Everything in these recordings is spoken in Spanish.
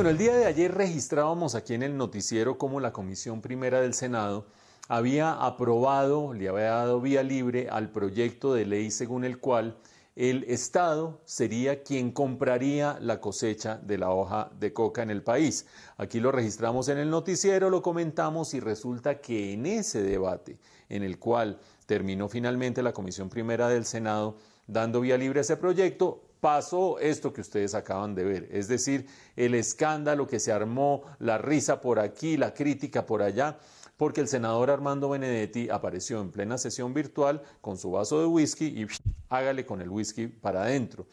Bueno, el día de ayer registrábamos aquí en el noticiero cómo la Comisión Primera del Senado había aprobado, le había dado vía libre al proyecto de ley según el cual el Estado sería quien compraría la cosecha de la hoja de coca en el país. Aquí lo registramos en el noticiero, lo comentamos y resulta que en ese debate en el cual terminó finalmente la Comisión Primera del Senado, dando vía libre a ese proyecto, pasó esto que ustedes acaban de ver, es decir, el escándalo que se armó, la risa por aquí, la crítica por allá, porque el senador Armando Benedetti apareció en plena sesión virtual con su vaso de whisky y hágale con el whisky para adentro.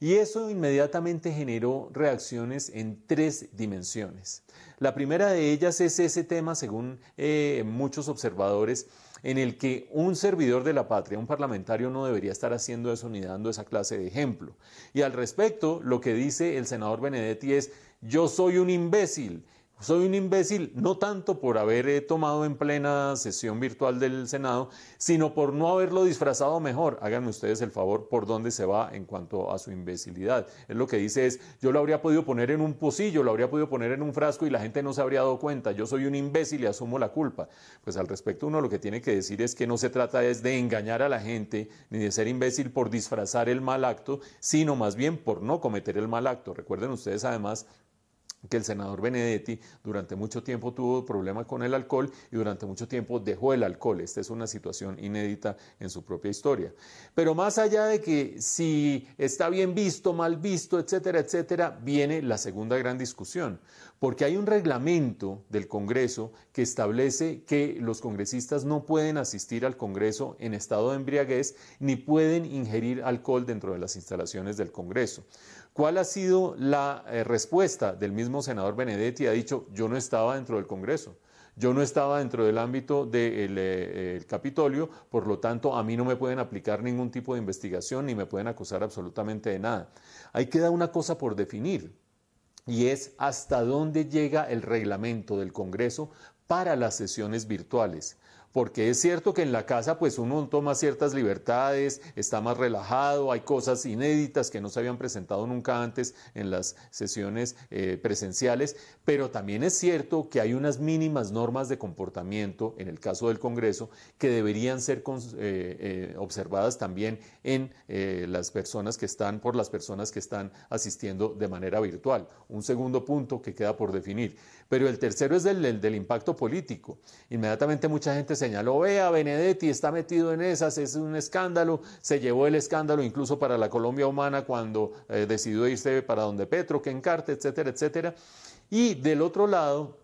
Y eso inmediatamente generó reacciones en tres dimensiones. La primera de ellas es ese tema, según eh, muchos observadores, en el que un servidor de la patria, un parlamentario, no debería estar haciendo eso ni dando esa clase de ejemplo. Y al respecto, lo que dice el senador Benedetti es, yo soy un imbécil soy un imbécil no tanto por haber eh, tomado en plena sesión virtual del Senado, sino por no haberlo disfrazado mejor. Háganme ustedes el favor por dónde se va en cuanto a su imbecilidad. Es lo que dice es, yo lo habría podido poner en un pocillo, lo habría podido poner en un frasco y la gente no se habría dado cuenta. Yo soy un imbécil y asumo la culpa. Pues al respecto uno lo que tiene que decir es que no se trata es de engañar a la gente ni de ser imbécil por disfrazar el mal acto, sino más bien por no cometer el mal acto. Recuerden ustedes además que el senador Benedetti durante mucho tiempo tuvo problemas con el alcohol y durante mucho tiempo dejó el alcohol. Esta es una situación inédita en su propia historia. Pero más allá de que si está bien visto, mal visto, etcétera, etcétera, viene la segunda gran discusión, porque hay un reglamento del Congreso que establece que los congresistas no pueden asistir al Congreso en estado de embriaguez ni pueden ingerir alcohol dentro de las instalaciones del Congreso. ¿Cuál ha sido la eh, respuesta del mismo senador Benedetti? Ha dicho, yo no estaba dentro del Congreso. Yo no estaba dentro del ámbito del eh, Capitolio, por lo tanto a mí no me pueden aplicar ningún tipo de investigación ni me pueden acusar absolutamente de nada. Ahí queda una cosa por definir y es hasta dónde llega el reglamento del Congreso para las sesiones virtuales porque es cierto que en la casa pues uno toma ciertas libertades, está más relajado, hay cosas inéditas que no se habían presentado nunca antes en las sesiones eh, presenciales, pero también es cierto que hay unas mínimas normas de comportamiento, en el caso del Congreso, que deberían ser eh, eh, observadas también en las personas que están, por las personas que están asistiendo de manera virtual. Un segundo punto que queda por definir. Pero el tercero es del impacto político. Inmediatamente mucha gente se señaló, vea, Benedetti está metido en esas, es un escándalo, se llevó el escándalo incluso para la Colombia humana cuando eh, decidió irse para donde Petro, que encarte, etcétera, etcétera. Y del otro lado,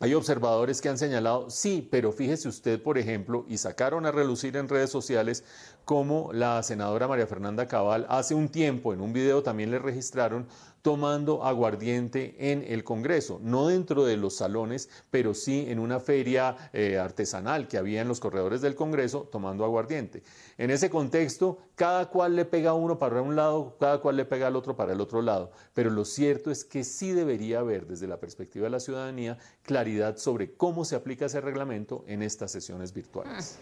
hay observadores que han señalado, sí, pero fíjese usted, por ejemplo, y sacaron a relucir en redes sociales como la senadora María Fernanda Cabal hace un tiempo, en un video también le registraron, tomando aguardiente en el Congreso, no dentro de los salones, pero sí en una feria eh, artesanal que había en los corredores del Congreso tomando aguardiente. En ese contexto, cada cual le pega uno para un lado, cada cual le pega al otro para el otro lado, pero lo cierto es que sí debería haber desde la perspectiva de la ciudadanía claridad sobre cómo se aplica ese reglamento en estas sesiones virtuales.